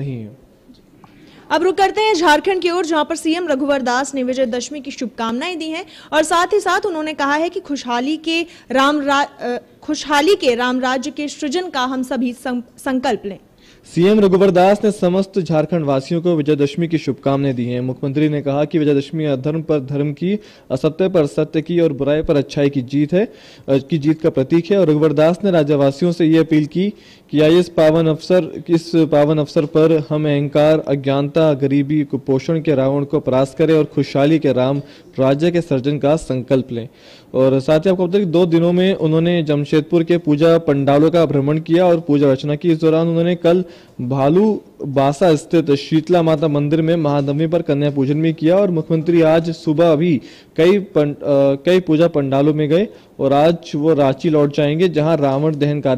नहीं अब रुक करते हैं झारखंड की ओर जहां पर सीएम रघुवर दास ने विजय दशमी की शुभकामनाएं दी हैं और साथ ही साथ उन्होंने कहा है कि खुशहाली के राम खुशहाली के राम राज्य के सृजन का हम सभी संकल्प लें सीएम रघुवर दास ने समस्त झारखंड वासियों को विजयदशमी की शुभकामनाएं दी हैं मुख्यमंत्री ने कहा कि विजयदशमी अधर्म पर धर्म की असत्य पर सत्य की और बुराई पर अच्छाई की जीत है की जीत का प्रतीक है और रघुवर दास ने राज्यवासियों से ये अपील की कि आई पावन अवसर किस पावन अफसर पर हम अहंकार अज्ञानता गरीबी कुपोषण के रावण को परास्त करें और खुशहाली के राम राज्य के सर्जन का संकल्प लें और साथ ही आपको बता दो दिनों में उन्होंने जमशेदपुर के पूजा पंडालों का भ्रमण किया और पूजा अर्चना की इस दौरान उन्होंने कल भालू बासा स्थित शीतला माता मंदिर में महानवमी पर कन्या पूजन भी किया और मुख्यमंत्री आज सुबह भी कई पन, आ, कई पूजा पंडालों में गए और आज वो रांची लौट जाएंगे जहां रावण दहन कार्य